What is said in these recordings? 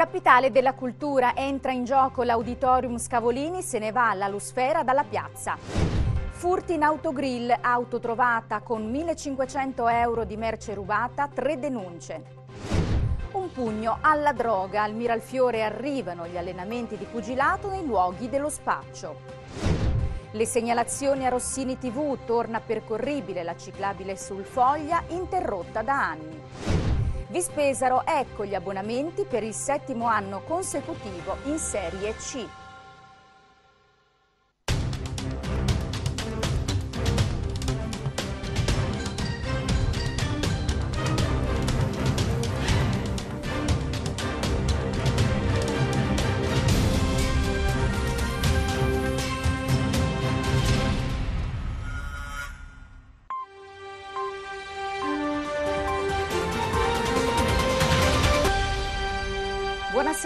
Capitale della cultura, entra in gioco l'auditorium Scavolini, se ne va alla Lusfera dalla piazza. Furti in autogrill, auto trovata con 1500 euro di merce rubata, tre denunce. Un pugno alla droga, al Miralfiore arrivano gli allenamenti di pugilato nei luoghi dello spaccio. Le segnalazioni a Rossini TV, torna percorribile la ciclabile sul Foglia, interrotta da anni vi Vispesaro, ecco gli abbonamenti per il settimo anno consecutivo in Serie C.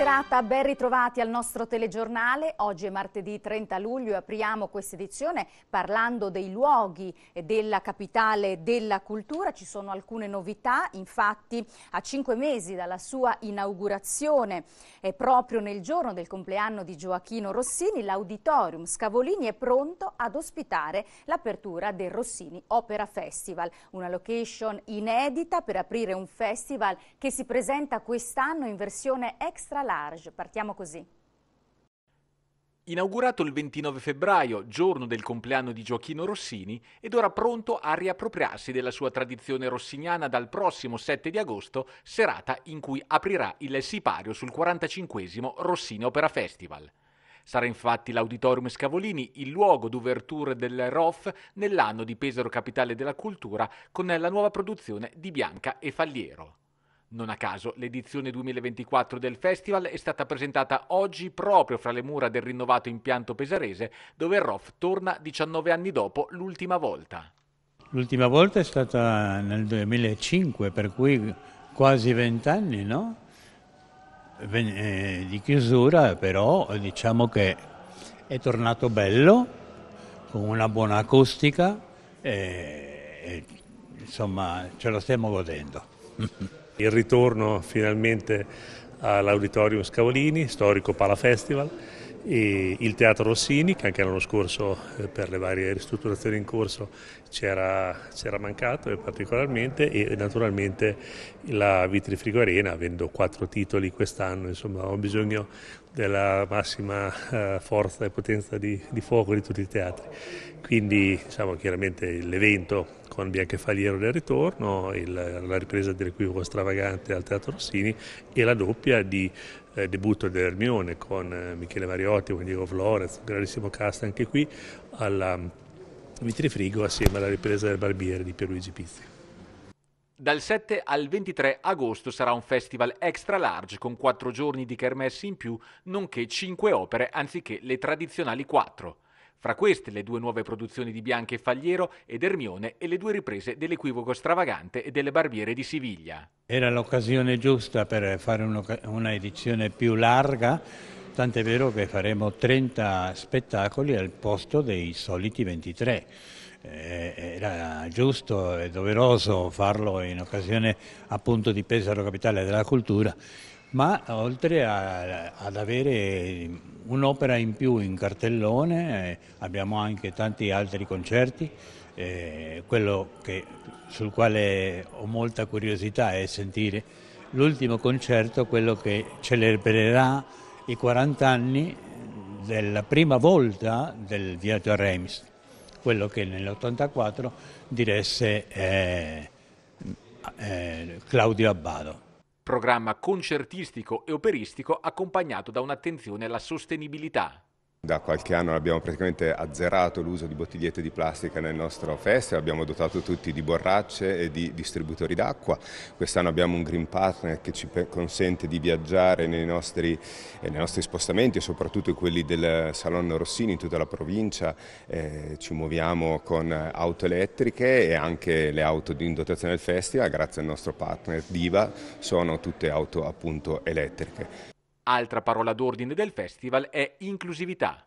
serata, ben ritrovati al nostro telegiornale. Oggi è martedì 30 luglio e apriamo questa edizione parlando dei luoghi della capitale della cultura. Ci sono alcune novità, infatti a cinque mesi dalla sua inaugurazione e proprio nel giorno del compleanno di Gioachino Rossini, l'Auditorium Scavolini è pronto ad ospitare l'apertura del Rossini Opera Festival, una location inedita per aprire un festival che si presenta quest'anno in versione extra live large. Partiamo così. Inaugurato il 29 febbraio, giorno del compleanno di Gioachino Rossini, ed ora pronto a riappropriarsi della sua tradizione rossiniana dal prossimo 7 di agosto, serata in cui aprirà il sipario sul 45 Rossini Opera Festival. Sarà infatti l'Auditorium Scavolini il luogo d'ouverture del ROF nell'anno di Pesaro Capitale della Cultura con la nuova produzione di Bianca e Falliero. Non a caso, l'edizione 2024 del festival è stata presentata oggi proprio fra le mura del rinnovato impianto pesarese, dove Roth torna 19 anni dopo l'ultima volta. L'ultima volta è stata nel 2005, per cui quasi 20 anni no? Eh, di chiusura, però diciamo che è tornato bello, con una buona acustica e, e insomma ce lo stiamo godendo. Il ritorno finalmente all'Auditorium Scavolini, storico Palafestival, e il Teatro Rossini, che anche l'anno scorso eh, per le varie ristrutturazioni in corso c'era, mancato particolarmente, e naturalmente la Vitrifrigo Arena, avendo quattro titoli quest'anno, insomma, ho bisogno della massima eh, forza e potenza di, di, fuoco di tutti i teatri. Quindi diciamo chiaramente l'evento con Bianca Faliero del ritorno, il, la ripresa dell'equivoco stravagante al Teatro Rossini e la doppia di eh, debutto dell'Ermione con eh, Michele Mariotti, con Diego Flores, un grandissimo cast anche qui, alla mm, Vitrifrigo assieme alla ripresa del barbiere di Pierluigi Pizzi. Dal 7 al 23 agosto sarà un festival extra large con 4 giorni di kermesse in più, nonché 5 opere anziché le tradizionali 4. Fra queste le due nuove produzioni di Bianca e Fagliero ed Ermione e le due riprese dell'equivoco stravagante e delle barbiere di Siviglia. Era l'occasione giusta per fare una edizione più larga, tant'è vero che faremo 30 spettacoli al posto dei soliti 23 eh, era giusto e doveroso farlo in occasione appunto di Pesaro Capitale della Cultura ma oltre a, ad avere un'opera in più in cartellone eh, abbiamo anche tanti altri concerti, eh, quello che, sul quale ho molta curiosità è sentire l'ultimo concerto, quello che celebrerà i 40 anni della prima volta del viaggio a Reims, quello che nell'84 diresse eh, eh, Claudio Abbado programma concertistico e operistico accompagnato da un'attenzione alla sostenibilità. Da qualche anno abbiamo praticamente azzerato l'uso di bottigliette di plastica nel nostro festival, abbiamo dotato tutti di borracce e di distributori d'acqua. Quest'anno abbiamo un Green Partner che ci consente di viaggiare nei nostri, eh, nei nostri spostamenti, soprattutto quelli del Salon Rossini in tutta la provincia. Eh, ci muoviamo con auto elettriche e anche le auto in dotazione del festival, grazie al nostro partner Diva, sono tutte auto appunto elettriche. Altra parola d'ordine del festival è inclusività.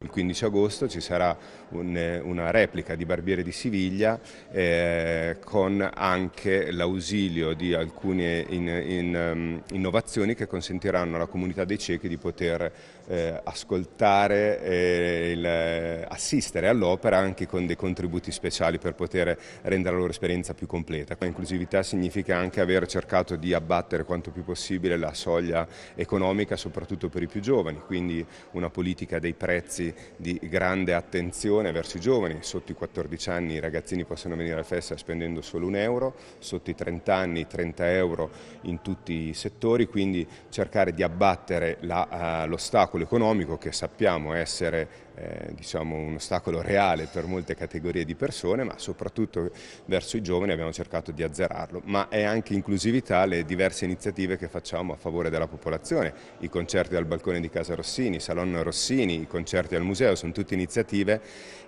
Il 15 agosto ci sarà un, una replica di Barbiere di Siviglia eh, con anche l'ausilio di alcune in, in, um, innovazioni che consentiranno alla comunità dei ciechi di poter eh, ascoltare e il, eh, assistere all'opera anche con dei contributi speciali per poter rendere la loro esperienza più completa. Inclusività significa anche aver cercato di abbattere quanto più possibile la soglia economica soprattutto per i più giovani, quindi una politica dei prezzi di grande attenzione verso i giovani, sotto i 14 anni i ragazzini possono venire al festa spendendo solo un euro, sotto i 30 anni 30 euro in tutti i settori, quindi cercare di abbattere eh, l'ostacolo miracolo economico che sappiamo essere eh, diciamo un ostacolo reale per molte categorie di persone, ma soprattutto verso i giovani abbiamo cercato di azzerarlo, ma è anche inclusività le diverse iniziative che facciamo a favore della popolazione, i concerti al balcone di Casa Rossini, Salon Rossini, i concerti al museo, sono tutte iniziative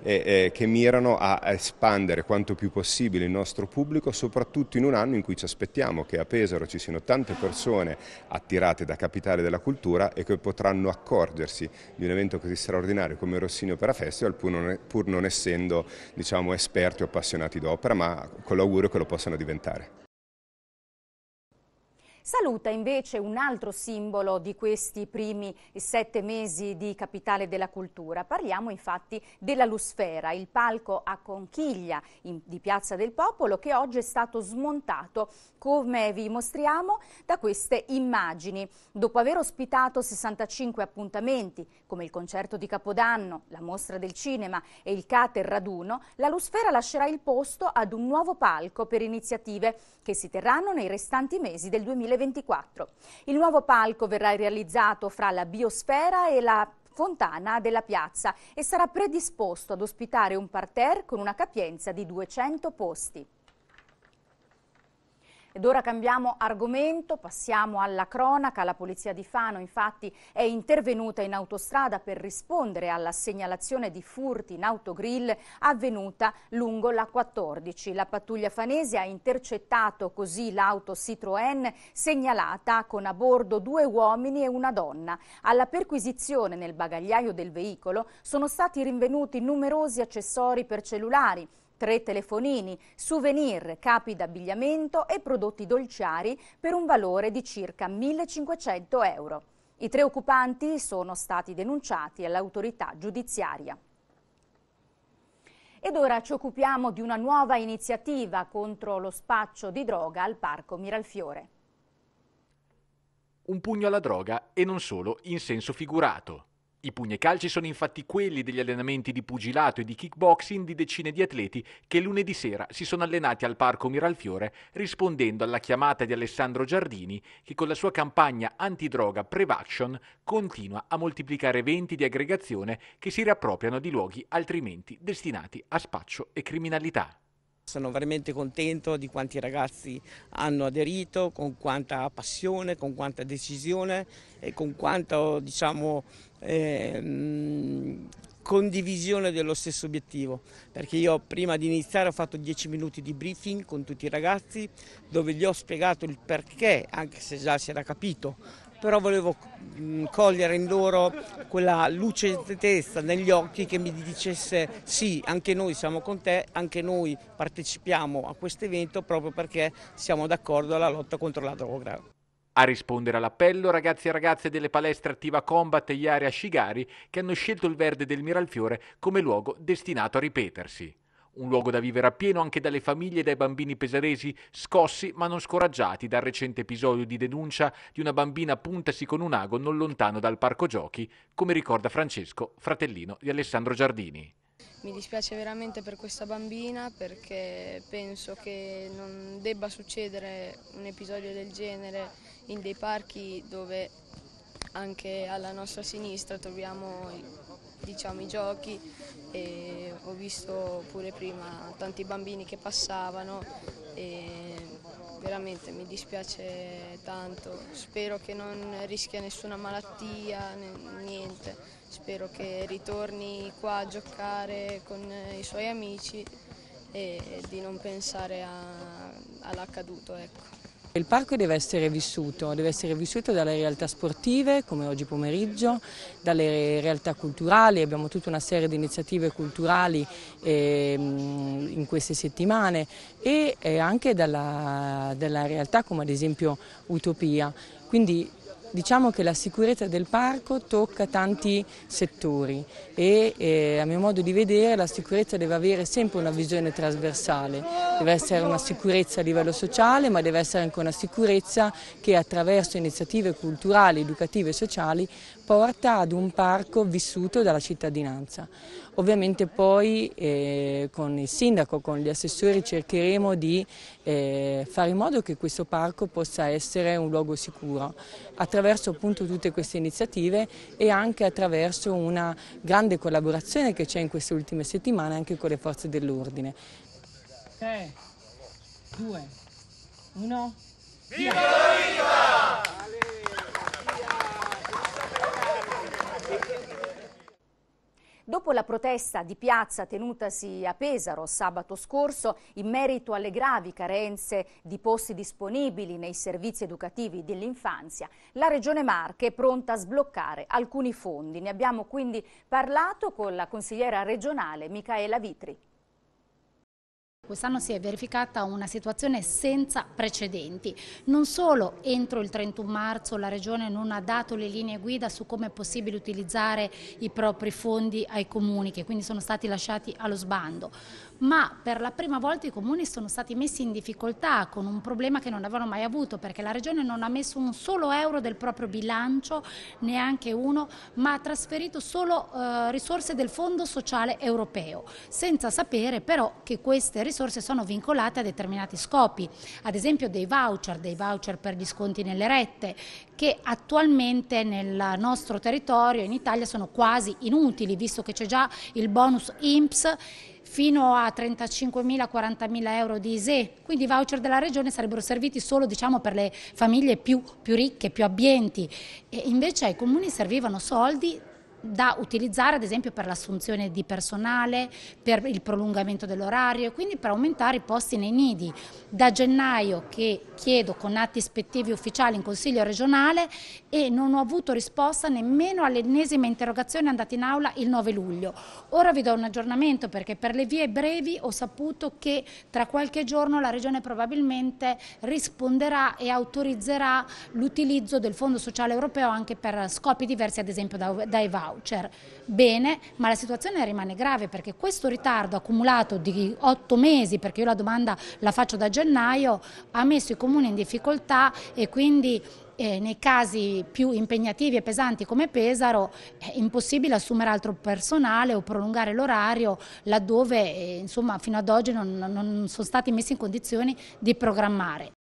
eh, eh, che mirano a espandere quanto più possibile il nostro pubblico, soprattutto in un anno in cui ci aspettiamo che a Pesaro ci siano tante persone attirate da capitale della cultura e che potranno accorgersi di un evento così straordinario come come Rossini Opera Festival pur non, pur non essendo diciamo, esperti o appassionati d'opera ma con l'augurio che lo possano diventare. Saluta invece un altro simbolo di questi primi sette mesi di capitale della cultura. Parliamo infatti della Lusfera, il palco a conchiglia in, di Piazza del Popolo che oggi è stato smontato, come vi mostriamo, da queste immagini. Dopo aver ospitato 65 appuntamenti, come il concerto di Capodanno, la mostra del cinema e il Cater Raduno, la Lusfera lascerà il posto ad un nuovo palco per iniziative che si terranno nei restanti mesi del 2020 ore Il nuovo palco verrà realizzato fra la biosfera e la fontana della piazza e sarà predisposto ad ospitare un parterre con una capienza di 200 posti. Ed ora cambiamo argomento, passiamo alla cronaca. La polizia di Fano infatti è intervenuta in autostrada per rispondere alla segnalazione di furti in autogrill avvenuta lungo la 14. La pattuglia fanese ha intercettato così l'auto Citroën segnalata con a bordo due uomini e una donna. Alla perquisizione nel bagagliaio del veicolo sono stati rinvenuti numerosi accessori per cellulari, tre telefonini, souvenir, capi d'abbigliamento e prodotti dolciari per un valore di circa 1.500 euro. I tre occupanti sono stati denunciati all'autorità giudiziaria. Ed ora ci occupiamo di una nuova iniziativa contro lo spaccio di droga al Parco Miralfiore. Un pugno alla droga e non solo in senso figurato. I pugni e calci sono infatti quelli degli allenamenti di pugilato e di kickboxing di decine di atleti che lunedì sera si sono allenati al Parco Miralfiore rispondendo alla chiamata di Alessandro Giardini che con la sua campagna antidroga Prevaction continua a moltiplicare eventi di aggregazione che si riappropriano di luoghi altrimenti destinati a spaccio e criminalità. Sono veramente contento di quanti ragazzi hanno aderito, con quanta passione, con quanta decisione e con quanta diciamo, eh, condivisione dello stesso obiettivo. Perché io prima di iniziare ho fatto 10 minuti di briefing con tutti i ragazzi dove gli ho spiegato il perché, anche se già si era capito, però volevo mm, cogliere in loro quella luce di testa negli occhi che mi dicesse sì, anche noi siamo con te, anche noi partecipiamo a questo evento proprio perché siamo d'accordo alla lotta contro la droga. A rispondere all'appello ragazzi e ragazze delle palestre Attiva Combat e Yari Shigari che hanno scelto il verde del Miralfiore come luogo destinato a ripetersi. Un luogo da vivere appieno anche dalle famiglie e dai bambini pesaresi scossi ma non scoraggiati dal recente episodio di denuncia di una bambina puntasi con un ago non lontano dal parco giochi, come ricorda Francesco, fratellino di Alessandro Giardini. Mi dispiace veramente per questa bambina perché penso che non debba succedere un episodio del genere in dei parchi dove anche alla nostra sinistra troviamo diciamo, i giochi e ho visto pure prima tanti bambini che passavano e veramente mi dispiace tanto, spero che non rischia nessuna malattia, niente, spero che ritorni qua a giocare con i suoi amici e di non pensare all'accaduto. Ecco. Il parco deve essere vissuto, deve essere vissuto dalle realtà sportive come oggi pomeriggio, dalle realtà culturali, abbiamo tutta una serie di iniziative culturali ehm, in queste settimane e eh, anche dalla, dalla realtà come ad esempio Utopia. Quindi Diciamo che la sicurezza del parco tocca tanti settori e eh, a mio modo di vedere la sicurezza deve avere sempre una visione trasversale, deve essere una sicurezza a livello sociale ma deve essere anche una sicurezza che attraverso iniziative culturali, educative e sociali porta ad un parco vissuto dalla cittadinanza. Ovviamente poi eh, con il sindaco, con gli assessori cercheremo di eh, fare in modo che questo parco possa essere un luogo sicuro attraverso appunto tutte queste iniziative e anche attraverso una grande collaborazione che c'è in queste ultime settimane anche con le forze dell'ordine. 3, 2, 1, via! Dopo la protesta di piazza tenutasi a Pesaro sabato scorso in merito alle gravi carenze di posti disponibili nei servizi educativi dell'infanzia, la Regione Marche è pronta a sbloccare alcuni fondi. Ne abbiamo quindi parlato con la consigliera regionale Micaela Vitri. Quest'anno si è verificata una situazione senza precedenti. Non solo entro il 31 marzo la Regione non ha dato le linee guida su come è possibile utilizzare i propri fondi ai comuni, che quindi sono stati lasciati allo sbando, ma per la prima volta i comuni sono stati messi in difficoltà con un problema che non avevano mai avuto, perché la Regione non ha messo un solo euro del proprio bilancio, neanche uno, ma ha trasferito solo eh, risorse del Fondo Sociale Europeo, senza sapere però che queste risorse risorse sono vincolate a determinati scopi, ad esempio dei voucher, dei voucher per gli sconti nelle rette, che attualmente nel nostro territorio in Italia sono quasi inutili, visto che c'è già il bonus IMPS fino a 35.000-40.000 euro di ISE, quindi i voucher della regione sarebbero serviti solo diciamo, per le famiglie più, più ricche, più abbienti, e invece ai comuni servivano soldi da utilizzare ad esempio per l'assunzione di personale, per il prolungamento dell'orario e quindi per aumentare i posti nei nidi. Da gennaio che chiedo con atti ispettivi ufficiali in Consiglio regionale e non ho avuto risposta nemmeno all'ennesima interrogazione andata in aula il 9 luglio. Ora vi do un aggiornamento perché per le vie brevi ho saputo che tra qualche giorno la Regione probabilmente risponderà e autorizzerà l'utilizzo del Fondo Sociale Europeo anche per scopi diversi ad esempio da EVAU voucher. Bene, ma la situazione rimane grave perché questo ritardo accumulato di otto mesi, perché io la domanda la faccio da gennaio, ha messo i comuni in difficoltà e quindi eh, nei casi più impegnativi e pesanti come Pesaro è impossibile assumere altro personale o prolungare l'orario laddove eh, insomma, fino ad oggi non, non sono stati messi in condizioni di programmare.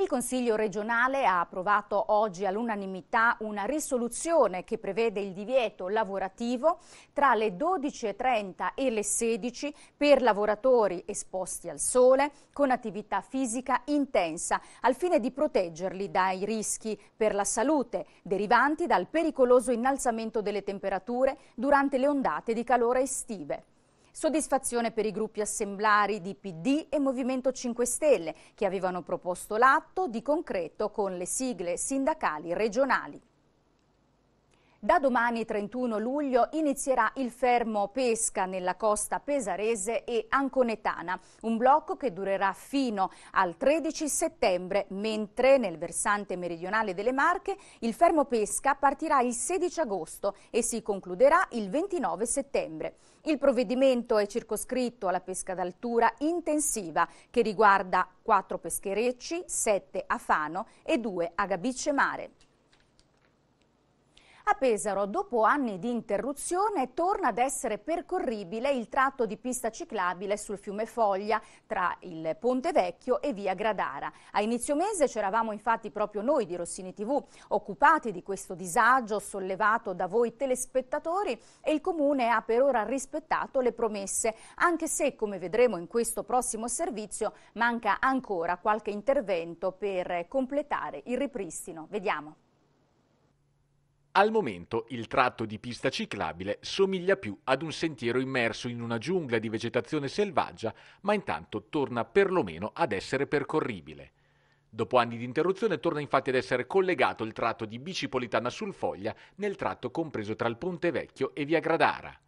Il Consiglio regionale ha approvato oggi all'unanimità una risoluzione che prevede il divieto lavorativo tra le 12.30 e le 16 per lavoratori esposti al sole con attività fisica intensa al fine di proteggerli dai rischi per la salute derivanti dal pericoloso innalzamento delle temperature durante le ondate di calore estive. Soddisfazione per i gruppi assemblari di PD e Movimento 5 Stelle che avevano proposto l'atto di concreto con le sigle sindacali regionali. Da domani 31 luglio inizierà il fermo pesca nella costa pesarese e anconetana, un blocco che durerà fino al 13 settembre, mentre nel versante meridionale delle Marche il fermo pesca partirà il 16 agosto e si concluderà il 29 settembre. Il provvedimento è circoscritto alla pesca d'altura intensiva che riguarda 4 pescherecci, 7 a Fano e 2 a Gabice Mare. A Pesaro, dopo anni di interruzione, torna ad essere percorribile il tratto di pista ciclabile sul fiume Foglia tra il Ponte Vecchio e via Gradara. A inizio mese c'eravamo infatti proprio noi di Rossini TV, occupati di questo disagio sollevato da voi telespettatori e il Comune ha per ora rispettato le promesse, anche se, come vedremo in questo prossimo servizio, manca ancora qualche intervento per completare il ripristino. Vediamo. Al momento il tratto di pista ciclabile somiglia più ad un sentiero immerso in una giungla di vegetazione selvaggia, ma intanto torna perlomeno ad essere percorribile. Dopo anni di interruzione torna infatti ad essere collegato il tratto di bicipolitana sul Foglia nel tratto compreso tra il Ponte Vecchio e Via Gradara.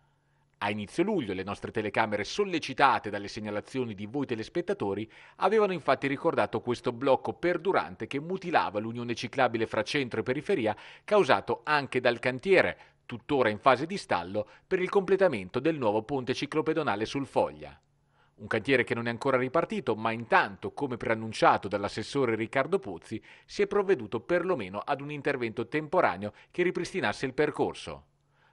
A inizio luglio le nostre telecamere sollecitate dalle segnalazioni di voi telespettatori avevano infatti ricordato questo blocco perdurante che mutilava l'unione ciclabile fra centro e periferia causato anche dal cantiere, tuttora in fase di stallo, per il completamento del nuovo ponte ciclopedonale sul Foglia. Un cantiere che non è ancora ripartito, ma intanto, come preannunciato dall'assessore Riccardo Pozzi, si è provveduto perlomeno ad un intervento temporaneo che ripristinasse il percorso.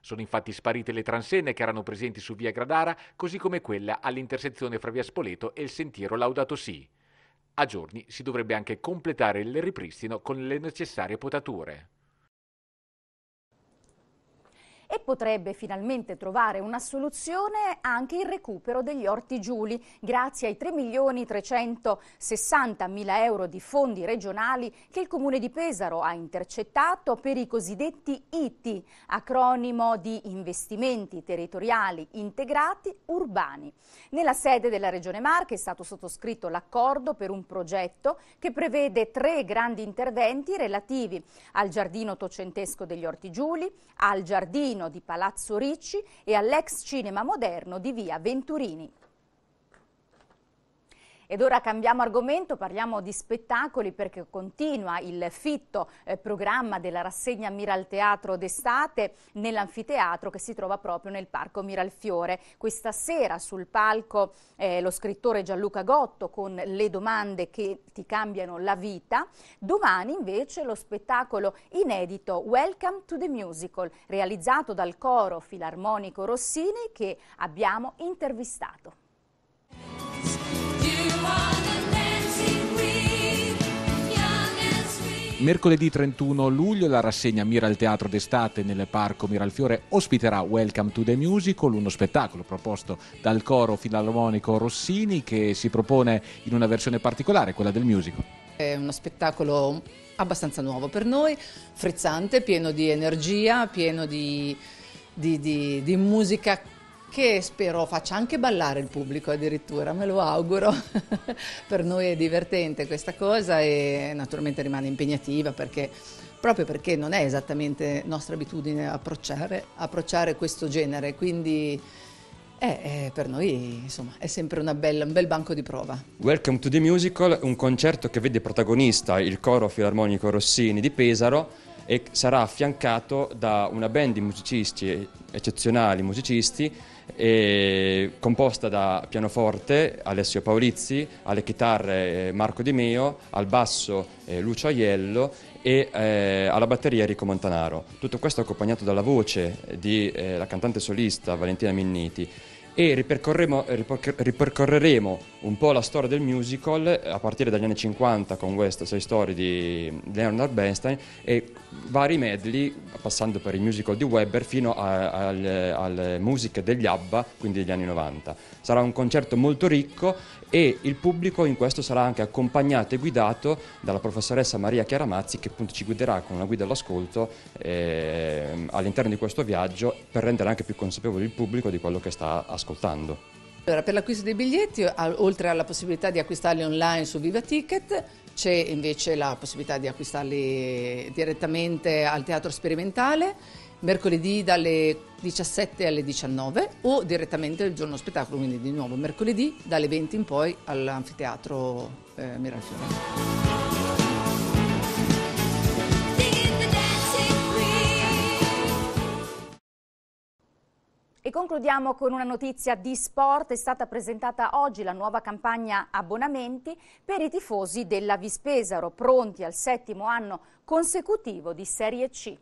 Sono infatti sparite le transenne che erano presenti su via Gradara, così come quella all'intersezione fra via Spoleto e il sentiero Laudato Si. A giorni si dovrebbe anche completare il ripristino con le necessarie potature e potrebbe finalmente trovare una soluzione anche il recupero degli orti Giuli, grazie ai 3 milioni 360 mila euro di fondi regionali che il Comune di Pesaro ha intercettato per i cosiddetti ITI, acronimo di investimenti territoriali integrati urbani. Nella sede della Regione Marche è stato sottoscritto l'accordo per un progetto che prevede tre grandi interventi relativi al giardino ottocentesco degli ortigiuli, al giardino Marino di Palazzo Ricci e all'ex cinema moderno di via Venturini. Ed ora cambiamo argomento, parliamo di spettacoli perché continua il fitto eh, programma della rassegna Miral Teatro d'estate nell'anfiteatro che si trova proprio nel parco Miralfiore. Questa sera sul palco eh, lo scrittore Gianluca Gotto con le domande che ti cambiano la vita. Domani invece lo spettacolo inedito Welcome to the Musical realizzato dal coro filarmonico Rossini che abbiamo intervistato. Mercoledì 31 luglio la rassegna Mira al Teatro d'estate nel Parco Miralfiore ospiterà Welcome to the Musical, uno spettacolo proposto dal coro filarmonico Rossini che si propone in una versione particolare, quella del musical. È uno spettacolo abbastanza nuovo per noi, frizzante, pieno di energia, pieno di, di, di, di musica che spero faccia anche ballare il pubblico addirittura, me lo auguro. per noi è divertente questa cosa e naturalmente rimane impegnativa perché proprio perché non è esattamente nostra abitudine approcciare, approcciare questo genere, quindi eh, eh, per noi insomma, è sempre bella, un bel banco di prova. Welcome to the Musical, un concerto che vede protagonista il coro filarmonico Rossini di Pesaro e sarà affiancato da una band di musicisti eh, eccezionali, musicisti, composta da pianoforte Alessio Paolizzi, alle chitarre eh, Marco Di Meo, al basso eh, Lucio Aiello e eh, alla batteria Enrico Montanaro. Tutto questo accompagnato dalla voce della eh, cantante solista Valentina Minniti e ripercorreremo un po' la storia del musical a partire dagli anni 50 con West sei storie di Leonard Bernstein e vari medley passando per il musical di Weber fino alle, alle musiche degli ABBA, quindi degli anni 90. Sarà un concerto molto ricco e il pubblico in questo sarà anche accompagnato e guidato dalla professoressa Maria Chiaramazzi che appunto ci guiderà con una guida all'ascolto eh, all'interno di questo viaggio per rendere anche più consapevole il pubblico di quello che sta ascoltando. Allora, per l'acquisto dei biglietti, oltre alla possibilità di acquistarli online su Viva Ticket, c'è invece la possibilità di acquistarli direttamente al teatro sperimentale mercoledì dalle 17 alle 19 o direttamente il giorno spettacolo, quindi di nuovo mercoledì dalle 20 in poi all'anfiteatro eh, Miralfiore. E concludiamo con una notizia di sport. È stata presentata oggi la nuova campagna abbonamenti per i tifosi della Vispesaro, pronti al settimo anno consecutivo di Serie C.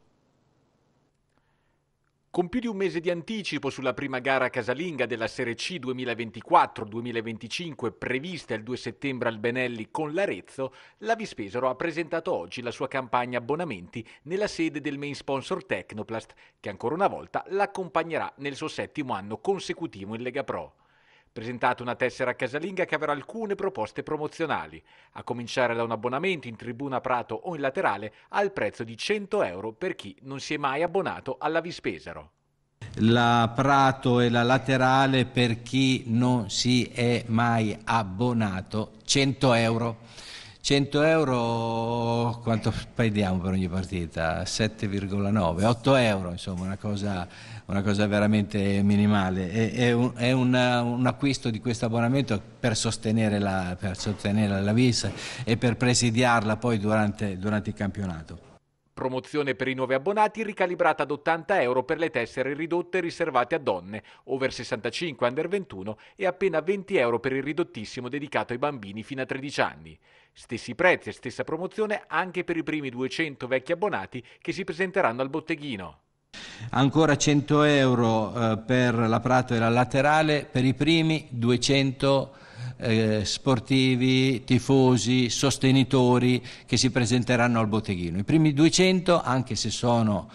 Con più di un mese di anticipo sulla prima gara casalinga della Serie C 2024-2025 prevista il 2 settembre al Benelli con l'Arezzo, la Vispesaro ha presentato oggi la sua campagna abbonamenti nella sede del main sponsor Tecnoplast, che ancora una volta l'accompagnerà nel suo settimo anno consecutivo in Lega Pro. Presentate una tessera casalinga che avrà alcune proposte promozionali, a cominciare da un abbonamento in tribuna Prato o in laterale al prezzo di 100 euro per chi non si è mai abbonato alla Vispesaro la Prato e la laterale per chi non si è mai abbonato 100 euro. 100 euro quanto spendiamo per ogni partita? 7,9, 8 euro, insomma, una cosa, una cosa veramente minimale. È, è, un, è un, un, acquisto di questo abbonamento per sostenere la, per sostenere la VIS e per presidiarla poi durante, durante il campionato. Promozione per i nuovi abbonati ricalibrata ad 80 euro per le tessere ridotte riservate a donne, over 65, under 21 e appena 20 euro per il ridottissimo dedicato ai bambini fino a 13 anni. Stessi prezzi e stessa promozione anche per i primi 200 vecchi abbonati che si presenteranno al botteghino. Ancora 100 euro eh, per la prato e la laterale, per i primi 200 abbonati eh, sportivi, tifosi, sostenitori che si presenteranno al botteghino. I primi 200, anche se sono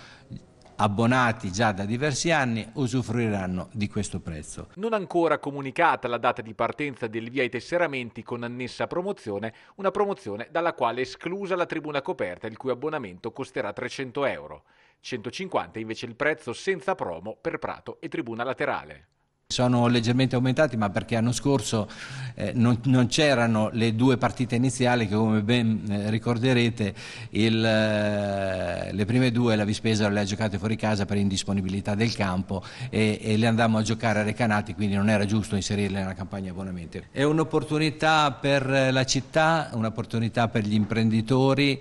abbonati già da diversi anni usufruiranno di questo prezzo. Non ancora comunicata la data di partenza del via ai tesseramenti con annessa promozione, una promozione dalla quale è esclusa la tribuna coperta il cui abbonamento costerà 300 euro. 150 invece il prezzo senza promo per prato e tribuna laterale. Sono leggermente aumentati ma perché l'anno scorso eh, non, non c'erano le due partite iniziali che come ben eh, ricorderete il, eh, le prime due la Vispesa le ha giocate fuori casa per indisponibilità del campo e, e, le andammo a giocare a Recanati quindi non era giusto inserirle nella campagna abbonamenti. È un'opportunità per eh, la città, un'opportunità per gli imprenditori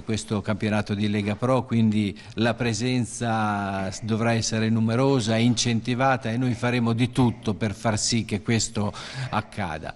questo campionato di Lega Pro, quindi la presenza dovrà essere numerosa, incentivata e noi faremo di tutto per far sì che questo accada.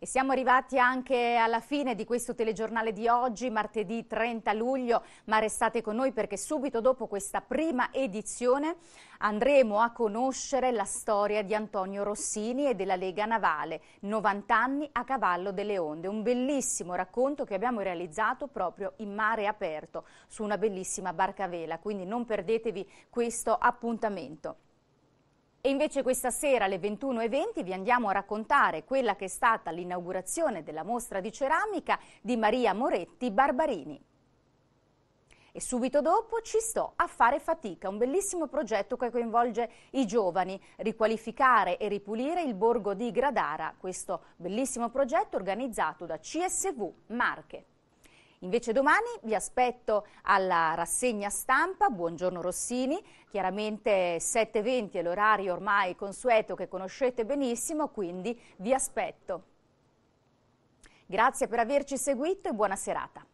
E siamo arrivati anche alla fine di questo telegiornale di oggi, martedì 30 luglio, ma restate con noi perché subito dopo questa prima edizione andremo a conoscere la storia di Antonio Rossini e della Lega Navale, 90 anni a cavallo delle onde, un bellissimo racconto che abbiamo realizzato proprio in mare aperto, su una bellissima barca vela, quindi non perdetevi questo appuntamento. E invece questa sera alle 21.20 vi andiamo a raccontare quella che è stata l'inaugurazione della mostra di ceramica di Maria Moretti Barbarini. E subito dopo ci sto a fare fatica, un bellissimo progetto che coinvolge i giovani, riqualificare e ripulire il borgo di Gradara, questo bellissimo progetto organizzato da CSV Marche. Invece domani vi aspetto alla rassegna stampa, buongiorno Rossini, chiaramente 7.20 è l'orario ormai consueto che conoscete benissimo, quindi vi aspetto. Grazie per averci seguito e buona serata.